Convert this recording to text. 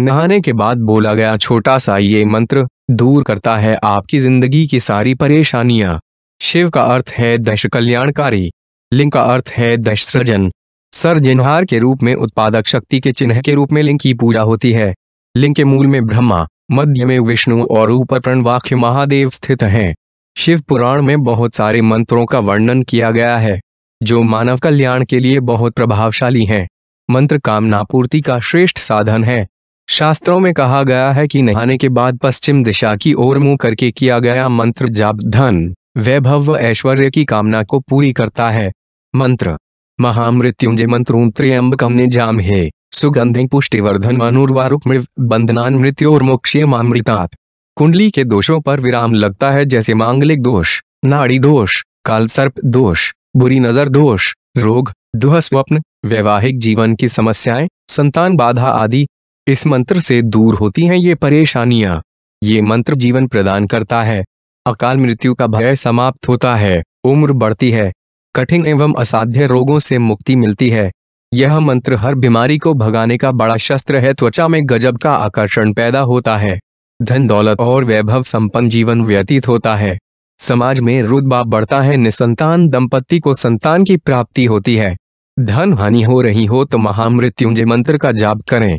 नहाने के बाद बोला गया छोटा सा ये मंत्र दूर करता है आपकी जिंदगी की सारी परेशानियां शिव का अर्थ है दश कल्याणकारी लिंग का अर्थ है दश सृजन जिन्हार के रूप में उत्पादक शक्ति के चिन्ह के रूप में लिंग की पूजा होती है लिंग के मूल में ब्रह्मा मध्य में विष्णु और ऊपर प्रणवाख्य महादेव स्थित हैं शिव पुराण में बहुत सारे मंत्रों का वर्णन किया गया है जो मानव कल्याण के लिए बहुत प्रभावशाली हैं मंत्र कामना पूर्ति का श्रेष्ठ साधन है शास्त्रों में कहा गया है कि नहाने के बाद पश्चिम दिशा की ओर मुंह करके किया गया मंत्र जाप धन वैभव ऐश्वर्य की कामना को पूरी करता है मंत्र महामृत्युंजय मंत्रों ने जाम है सुगंधि पुष्टिवर्धन अनुर्वारुक बंधनान मृत्यु और मोक्षीय मामृतात् कुंडली के दोषों पर विराम लगता है जैसे मांगलिक दोष नाड़ी दोष कालसर्प दोष बुरी नजर दोष रोग दुह स्वप्न वैवाहिक जीवन की समस्याएं संतान बाधा आदि इस मंत्र से दूर होती हैं ये परेशानियां ये मंत्र जीवन प्रदान करता है अकाल मृत्यु का भय समाप्त होता है उम्र बढ़ती है कठिन एवं असाध्य रोगों से मुक्ति मिलती है यह मंत्र हर बीमारी को भगाने का बड़ा शस्त्र है त्वचा में गजब का आकर्षण पैदा होता है धन दौलत और वैभव संपन्न जीवन व्यतीत होता है समाज में रुतबा बढ़ता है निसंतान दंपत्ति को संतान की प्राप्ति होती है धन हानि हो रही हो तो महामृत्युंजय मंत्र का जाप करें